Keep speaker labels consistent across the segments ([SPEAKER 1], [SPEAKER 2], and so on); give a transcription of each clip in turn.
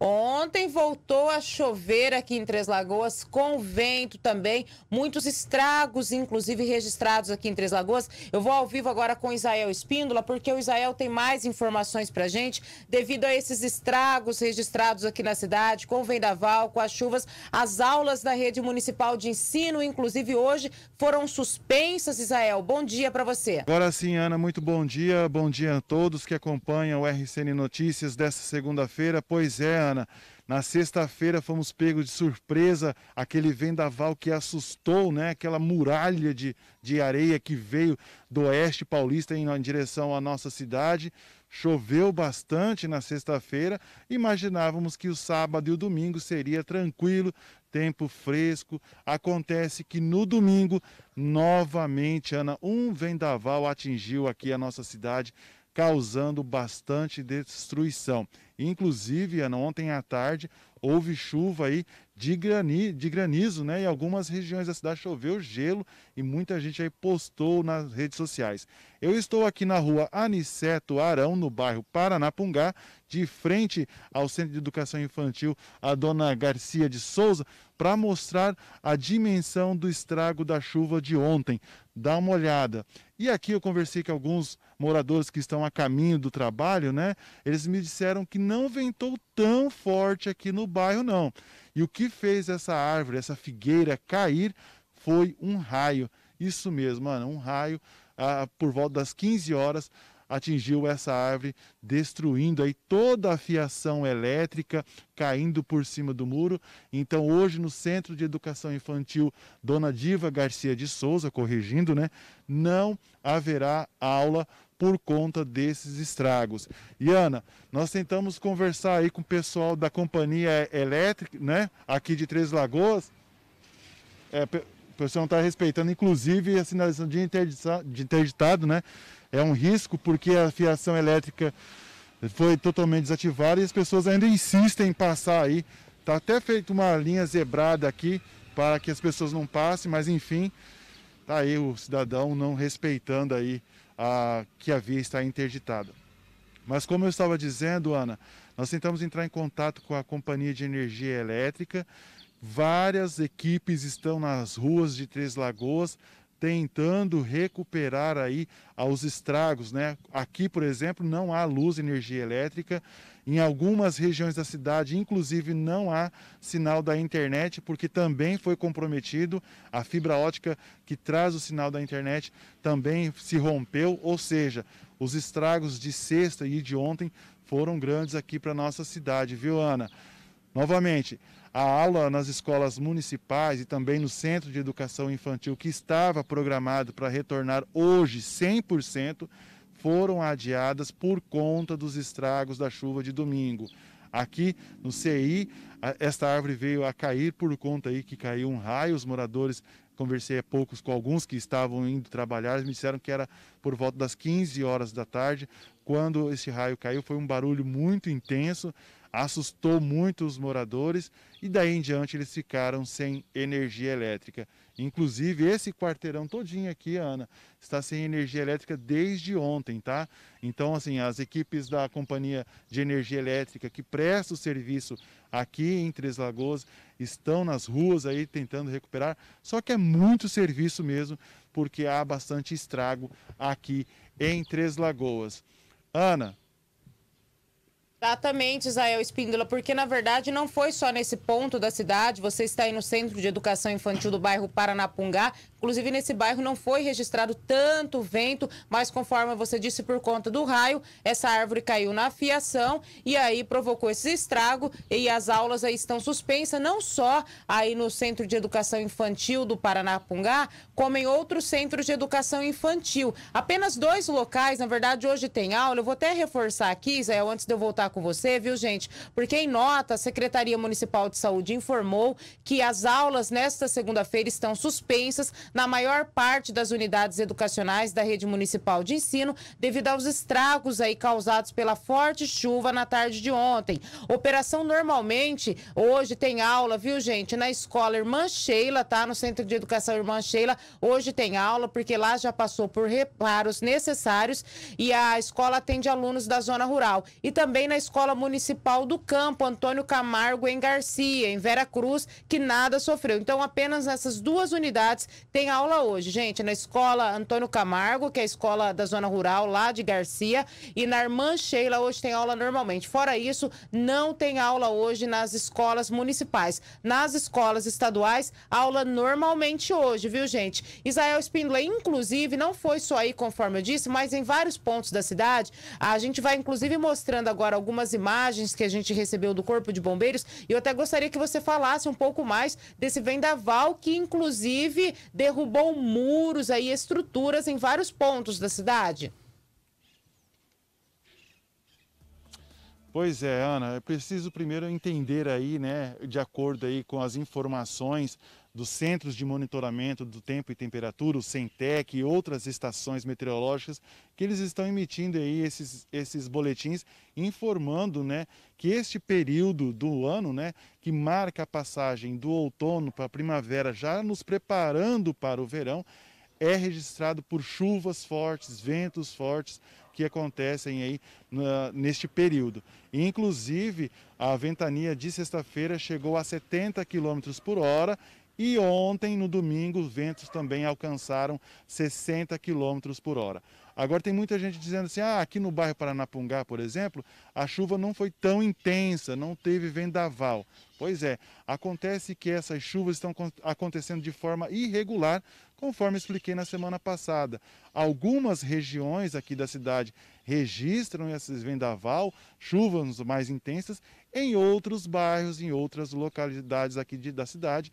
[SPEAKER 1] Ontem voltou a chover aqui em Três Lagoas, com vento também, muitos estragos, inclusive registrados aqui em Três Lagoas. Eu vou ao vivo agora com Isael Espíndola, porque o Isael tem mais informações para gente devido a esses estragos registrados aqui na cidade, com o vendaval, com as chuvas. As aulas da rede municipal de ensino, inclusive hoje, foram suspensas. Isael, bom dia para você.
[SPEAKER 2] Agora sim, Ana, muito bom dia. Bom dia a todos que acompanham o RCN Notícias desta segunda-feira. Pois é, Mariana. Na sexta-feira fomos pegos de surpresa aquele vendaval que assustou, né? Aquela muralha de, de areia que veio do oeste paulista em, em direção à nossa cidade. Choveu bastante na sexta-feira. Imaginávamos que o sábado e o domingo seria tranquilo, tempo fresco. Acontece que no domingo, novamente, Ana, um vendaval atingiu aqui a nossa cidade causando bastante destruição. Inclusive, ontem à tarde, houve chuva aí de, grani, de granizo, né? Em algumas regiões da cidade choveu gelo e muita gente aí postou nas redes sociais. Eu estou aqui na rua Aniceto Arão, no bairro Paranapungá, de frente ao Centro de Educação Infantil, a dona Garcia de Souza, para mostrar a dimensão do estrago da chuva de ontem. Dá uma olhada. E aqui eu conversei com alguns moradores que estão a caminho do trabalho, né? Eles me disseram que não ventou tão forte aqui no bairro, não. E o que fez essa árvore, essa figueira cair foi um raio. Isso mesmo, mano, um raio ah, por volta das 15 horas atingiu essa árvore, destruindo aí toda a fiação elétrica, caindo por cima do muro. Então, hoje no Centro de Educação Infantil Dona Diva Garcia de Souza, corrigindo, né, não haverá aula por conta desses estragos. E Ana, nós tentamos conversar aí com o pessoal da companhia elétrica, né, aqui de Três Lagoas. É, o pessoal não está respeitando, inclusive a sinalização de, de interditado, né? É um risco porque a fiação elétrica foi totalmente desativada e as pessoas ainda insistem em passar aí. Está até feito uma linha zebrada aqui para que as pessoas não passem, mas enfim, tá aí o cidadão não respeitando aí a, que a via está interditada. Mas como eu estava dizendo, Ana, nós tentamos entrar em contato com a companhia de energia elétrica. Várias equipes estão nas ruas de Três Lagoas tentando recuperar aí aos estragos, né? Aqui, por exemplo, não há luz, energia elétrica. Em algumas regiões da cidade, inclusive, não há sinal da internet, porque também foi comprometido. A fibra ótica que traz o sinal da internet também se rompeu, ou seja, os estragos de sexta e de ontem foram grandes aqui para nossa cidade, viu, Ana? Novamente, a aula nas escolas municipais e também no Centro de Educação Infantil, que estava programado para retornar hoje 100%, foram adiadas por conta dos estragos da chuva de domingo. Aqui no CI, esta árvore veio a cair por conta aí que caiu um raio. Os moradores, conversei há poucos com alguns que estavam indo trabalhar, me disseram que era por volta das 15 horas da tarde. Quando esse raio caiu, foi um barulho muito intenso assustou muito os moradores e daí em diante eles ficaram sem energia elétrica. Inclusive esse quarteirão todinho aqui, Ana, está sem energia elétrica desde ontem, tá? Então assim, as equipes da companhia de energia elétrica que presta o serviço aqui em Três Lagoas estão nas ruas aí tentando recuperar, só que é muito serviço mesmo, porque há bastante estrago aqui em Três Lagoas. Ana,
[SPEAKER 1] Exatamente, Israel Espíndola, porque na verdade não foi só nesse ponto da cidade, você está aí no Centro de Educação Infantil do bairro Paranapungá, Inclusive, nesse bairro não foi registrado tanto vento, mas conforme você disse, por conta do raio, essa árvore caiu na fiação e aí provocou esse estrago e as aulas aí estão suspensas, não só aí no Centro de Educação Infantil do Paranapungá, como em outros centros de educação infantil. Apenas dois locais, na verdade, hoje tem aula. Eu vou até reforçar aqui, Isael, antes de eu voltar com você, viu, gente? Porque em nota, a Secretaria Municipal de Saúde informou que as aulas nesta segunda-feira estão suspensas na maior parte das unidades educacionais da rede municipal de ensino, devido aos estragos aí causados pela forte chuva na tarde de ontem. Operação normalmente, hoje tem aula, viu, gente? Na escola Irmã Sheila, tá? No Centro de Educação Irmã Sheila, hoje tem aula, porque lá já passou por reparos necessários e a escola atende alunos da zona rural. E também na Escola Municipal do Campo, Antônio Camargo em Garcia, em Vera Cruz, que nada sofreu. Então, apenas essas duas unidades têm tem aula hoje, gente, na escola Antônio Camargo, que é a escola da zona rural lá de Garcia, e na Irmã Sheila hoje tem aula normalmente. Fora isso, não tem aula hoje nas escolas municipais. Nas escolas estaduais, aula normalmente hoje, viu, gente? Israel Spindler, inclusive, não foi só aí, conforme eu disse, mas em vários pontos da cidade. A gente vai, inclusive, mostrando agora algumas imagens que a gente recebeu do Corpo de Bombeiros. E eu até gostaria que você falasse um pouco mais desse vendaval que, inclusive, de derrubou muros aí, estruturas em vários pontos da cidade.
[SPEAKER 2] Pois é, Ana, eu preciso primeiro entender aí, né, de acordo aí com as informações dos centros de monitoramento do tempo e temperatura, o Centec e outras estações meteorológicas, que eles estão emitindo aí esses, esses boletins informando, né, que este período do ano, né, que marca a passagem do outono para a primavera, já nos preparando para o verão, é registrado por chuvas fortes, ventos fortes que acontecem aí na, neste período. Inclusive, a ventania de sexta-feira chegou a 70 km por hora e ontem, no domingo, ventos também alcançaram 60 km por hora. Agora tem muita gente dizendo assim, ah, aqui no bairro Paranapungá, por exemplo, a chuva não foi tão intensa, não teve vendaval. Pois é, acontece que essas chuvas estão acontecendo de forma irregular, conforme expliquei na semana passada. Algumas regiões aqui da cidade registram esses vendaval, chuvas mais intensas, em outros bairros, em outras localidades aqui de, da cidade,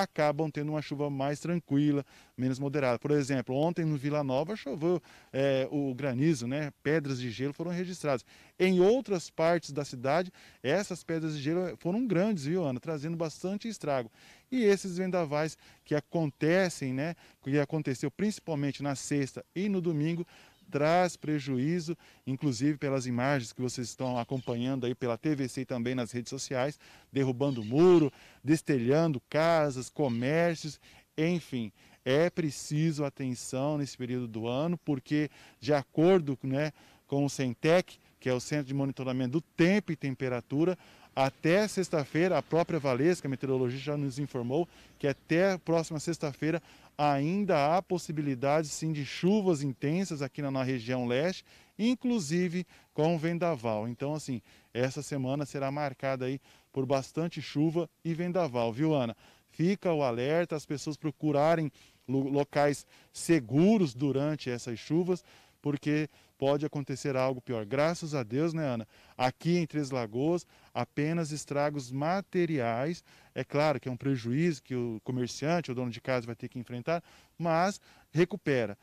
[SPEAKER 2] acabam tendo uma chuva mais tranquila, menos moderada. Por exemplo, ontem no Vila Nova choveu é, o granizo, né? Pedras de gelo foram registradas. Em outras partes da cidade, essas pedras de gelo foram grandes, viu, Ana? Trazendo bastante estrago. E esses vendavais que acontecem, né? Que aconteceu principalmente na sexta e no domingo, traz prejuízo, inclusive pelas imagens que vocês estão acompanhando aí pela TVC e também nas redes sociais, derrubando muro, destelhando casas, comércios, enfim. É preciso atenção nesse período do ano, porque, de acordo né, com o Centec, que é o Centro de Monitoramento do Tempo e Temperatura. Até sexta-feira, a própria Valesca, a meteorologista, já nos informou que até a próxima sexta-feira ainda há possibilidade sim de chuvas intensas aqui na, região leste, inclusive com vendaval. Então, assim, essa semana será marcada aí por bastante chuva e vendaval, viu, Ana? Fica o alerta, as pessoas procurarem locais seguros durante essas chuvas porque pode acontecer algo pior. Graças a Deus, né, Ana? Aqui em Três Lagoas, apenas estragos materiais. É claro que é um prejuízo que o comerciante, o dono de casa, vai ter que enfrentar, mas recupera.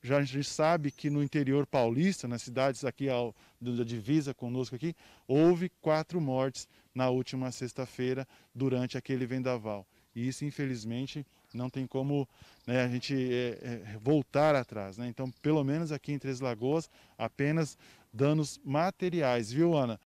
[SPEAKER 2] já a gente sabe que no interior paulista, nas cidades aqui ao, da divisa conosco aqui, houve quatro mortes na última sexta-feira durante aquele vendaval. E isso, infelizmente, não tem como né, a gente é, é, voltar atrás. Né? Então, pelo menos aqui em Três Lagoas, apenas danos materiais, viu, Ana?